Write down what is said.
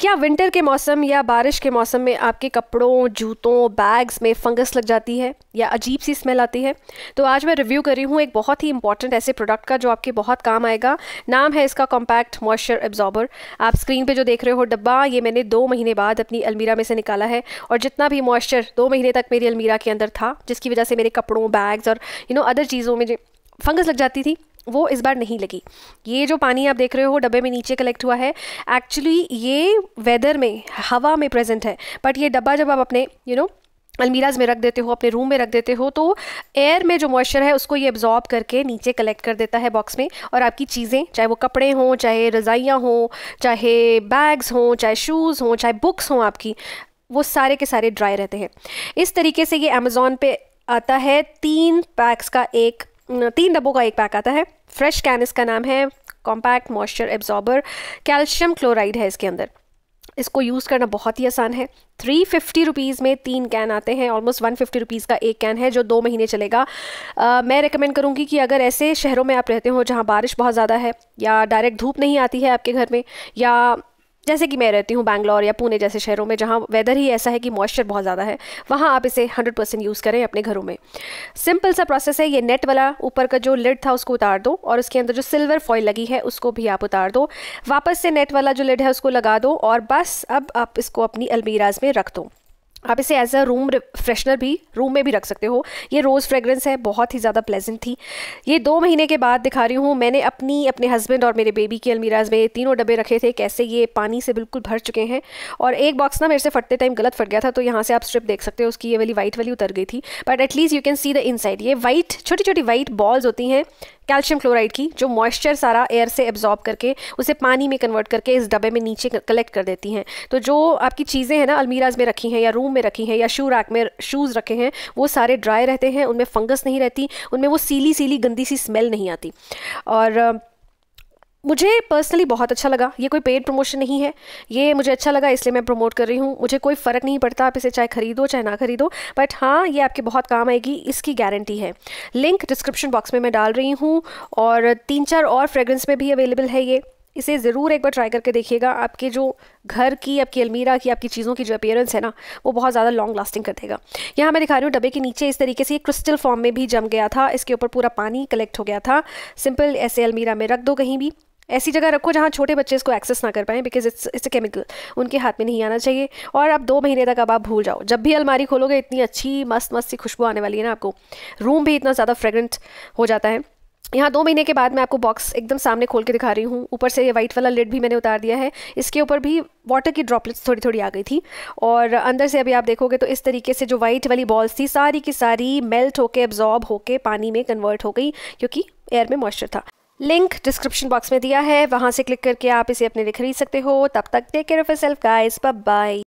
क्या विंटर के मौसम या बारिश के मौसम में आपके कपड़ों जूतों बैग्स में फंगस लग जाती है या अजीब सी स्मेल आती है तो आज मैं रिव्यू कर रही हूँ एक बहुत ही इंपॉर्टेंट ऐसे प्रोडक्ट का जो आपके बहुत काम आएगा नाम है इसका कॉम्पैक्ट मॉइस्चर एब्जॉर्बर आप स्क्रीन पे जो देख रहे हो डब्बा ये मैंने दो महीने बाद अपनी अलमीरा में से निकाला है और जितना भी मॉइस्चर दो महीने तक मेरी अलमीरा के अंदर था जिसकी वजह से मेरे कपड़ों बैग्स और यू नो अदर चीज़ों में फंगस लग जाती थी वो इस बार नहीं लगी ये जो पानी आप देख रहे हो डब्बे में नीचे कलेक्ट हुआ है एक्चुअली ये वेदर में हवा में प्रेजेंट है बट ये डब्बा जब आप अपने यू नो अलमीराज में रख देते हो अपने रूम में रख देते हो तो एयर में जो मॉइस्चर है उसको ये एब्जॉर्ब करके नीचे कलेक्ट कर देता है बॉक्स में और आपकी चीज़ें चाहे वो कपड़े हों चाहे रज़ाइयाँ हों चाहे बैग्स हों चाहे शूज़ हों चाहे बुक्स हों आपकी वो सारे के सारे ड्राई रहते हैं इस तरीके से ये अमेज़ोन पे आता है तीन पैक्स का एक तीन डब्बों का एक पैक आता है फ्रेश कैन इसका नाम है compact moisture absorber calcium chloride है इसके अंदर इसको यूज़ करना बहुत ही आसान है थ्री फिफ्टी रुपीज़ में तीन कैन आते हैं ऑलमोस्ट वन फिफ्टी रुपीज़ का एक कैन है जो दो महीने चलेगा आ, मैं रिकमेंड करूँगी कि अगर ऐसे शहरों में आप रहते हो जहाँ बारिश बहुत ज़्यादा है या डायरेक्ट धूप नहीं आती है आपके घर में या जैसे कि मैं रहती हूँ बैंगलोर या पुणे जैसे शहरों में जहाँ वेदर ही ऐसा है कि मॉइस्चर बहुत ज़्यादा है वहाँ आप इसे 100 परसेंट यूज़ करें अपने घरों में सिंपल सा प्रोसेस है ये नेट वाला ऊपर का जो लिड था उसको उतार दो और उसके अंदर जो सिल्वर फॉइल लगी है उसको भी आप उतार दो वापस से नेट वाला जो लिड है उसको लगा दो और बस अब आप इसको अपनी अलमीराज में रख दो आप इसे एज अ रूम फ्रेशनर भी रूम में भी रख सकते हो ये रोज़ फ्रेगरेंस है बहुत ही ज़्यादा प्लेजेंट थी ये दो महीने के बाद दिखा रही हूँ मैंने अपनी अपने हस्बैंड और मेरे बेबी के अलमीराज में तीनों डब्बे रखे थे कैसे ये पानी से बिल्कुल भर चुके हैं और एक बॉक्स ना मेरे से फटते टाइम गलत फट गया था तो यहाँ से आप स्ट्रिप देख सकते हो उसकी ये वाली वाइट वाली उतर गई थी but at least you can see the inside ये वाइट छोटी छोटी वाइट बॉल्स होती हैं कैल्शियम क्लोराइड की जो मॉइस्चर सारा एयर से एब्जॉर्ब करके उसे पानी में कन्वर्ट करके इस डब्बे में नीचे कलेक्ट कर देती हैं तो जो आपकी चीज़ें हैं ना अलमीराज में रखी हैं या रूम में रखी हैं या शू रैक में शूज़ रखे हैं वो सारे ड्राई रहते हैं उनमें फंगस नहीं रहती उनमें वो सीली सीली गंदी सी स्मेल नहीं आती और मुझे पर्सनली बहुत अच्छा लगा ये कोई पेड प्रमोशन नहीं है ये मुझे अच्छा लगा इसलिए मैं प्रमोट कर रही हूँ मुझे कोई फ़र्क नहीं पड़ता आप इसे चाहे खरीदो चाहे ना खरीदो बट हाँ ये आपके बहुत काम आएगी इसकी गारंटी है लिंक डिस्क्रिप्शन बॉक्स में मैं डाल रही हूँ और तीन चार और फ्रेगरेंस में भी अवेलेबल है ये इसे ज़रूर एक बार ट्राई करके देखिएगा आपके जो घर की आपकी अलमीरा की आपकी चीज़ों की जो अपेयरेंस है ना वो बहुत ज़्यादा लॉन्ग लास्टिंग कर देगा यहाँ मैं दिखा रही हूँ डब्बे के नीचे इस तरीके से ये क्रिस्टल फॉर्म में भी जम गया था इसके ऊपर पूरा पानी कलेक्ट हो गया था सिंपल ऐसे अलमीरा में रख दो कहीं भी ऐसी जगह रखो जहाँ छोटे बच्चे इसको एक्सेस ना कर पाएँ because it's it's a chemical उनके हाथ में नहीं आना चाहिए और आप दो महीने तक अब आप भूल जाओ जब भी अलमारी खोलोगे इतनी अच्छी मस्त मस्त सी खुशबू आने वाली है ना आपको रूम भी इतना ज़्यादा फ्रेगरेंट हो जाता है यहाँ दो महीने के बाद मैं आपको बॉक्स एकदम सामने खोल के दिखा रही हूँ ऊपर से ये वाइट वाला लिड भी मैंने उतार दिया है इसके ऊपर भी वाटर की ड्रॉपलेट्स थोड़ी थोड़ी आ गई थी और अंदर से अभी आप देखोगे तो इस तरीके से जो वाइट वाली बॉल्स थी सारी की सारी मेल्ट होके एब्जॉर्ब होके पानी में कन्वर्ट हो गई क्योंकि एयर में मॉइस्चर था लिंक डिस्क्रिप्शन बॉक्स में दिया है वहां से क्लिक करके आप इसे अपने लिए खरीद सकते हो तब तक take care of self guys bye